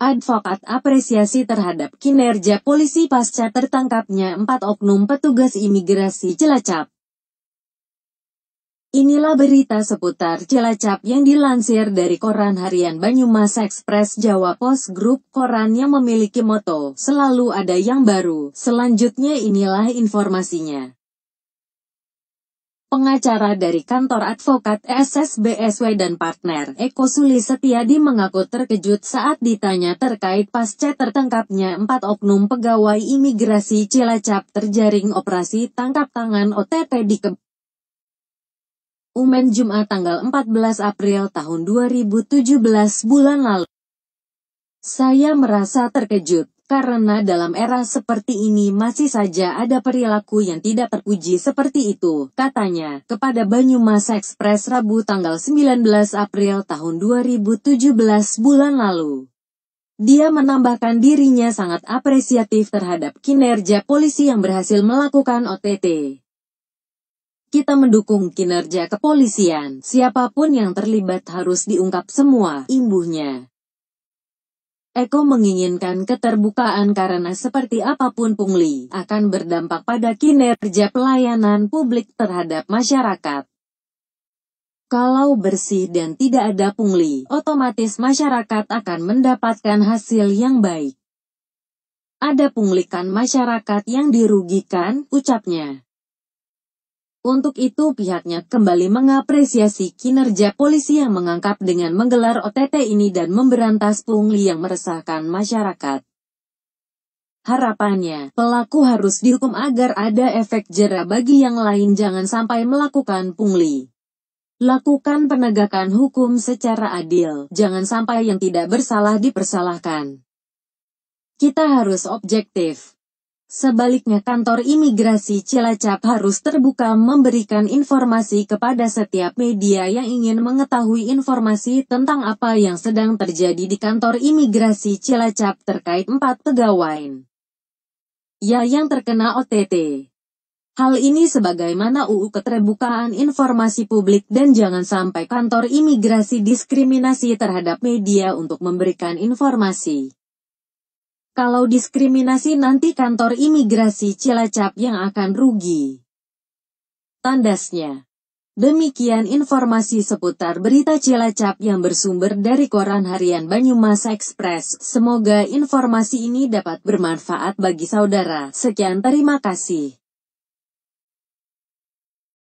Advokat apresiasi terhadap kinerja polisi pasca tertangkapnya empat oknum petugas imigrasi Cilacap. Inilah berita seputar Cilacap yang dilansir dari koran harian Banyumas Express Jawa Pos Group, koran yang memiliki moto, selalu ada yang baru. Selanjutnya inilah informasinya. Pengacara dari kantor advokat SSBSW dan partner Eko Suli Setiadi mengaku terkejut saat ditanya terkait pasca tertangkapnya empat oknum pegawai imigrasi Cilacap terjaring operasi tangkap tangan OTT di Keb Umen Jumat tanggal 14 April tahun 2017 bulan lalu. Saya merasa terkejut karena dalam era seperti ini masih saja ada perilaku yang tidak terpuji seperti itu, katanya, kepada Banyumas Express Rabu tanggal 19 April tahun 2017 bulan lalu. Dia menambahkan dirinya sangat apresiatif terhadap kinerja polisi yang berhasil melakukan OTT. Kita mendukung kinerja kepolisian, siapapun yang terlibat harus diungkap semua, imbuhnya. Eko menginginkan keterbukaan karena seperti apapun pungli akan berdampak pada kinerja pelayanan publik terhadap masyarakat. Kalau bersih dan tidak ada pungli, otomatis masyarakat akan mendapatkan hasil yang baik. Ada punglikan masyarakat yang dirugikan, ucapnya. Untuk itu pihaknya kembali mengapresiasi kinerja polisi yang mengangkap dengan menggelar OTT ini dan memberantas pungli yang meresahkan masyarakat. Harapannya, pelaku harus dihukum agar ada efek jera bagi yang lain jangan sampai melakukan pungli. Lakukan penegakan hukum secara adil, jangan sampai yang tidak bersalah dipersalahkan. Kita harus objektif. Sebaliknya kantor imigrasi Cilacap harus terbuka memberikan informasi kepada setiap media yang ingin mengetahui informasi tentang apa yang sedang terjadi di kantor imigrasi Cilacap terkait empat pegawai ya yang terkena OTT. Hal ini sebagaimana UU keterbukaan informasi publik dan jangan sampai kantor imigrasi diskriminasi terhadap media untuk memberikan informasi. Kalau diskriminasi nanti kantor imigrasi Cilacap yang akan rugi. Tandasnya. Demikian informasi seputar berita Cilacap yang bersumber dari koran harian Banyumas Express. Semoga informasi ini dapat bermanfaat bagi saudara. Sekian terima kasih.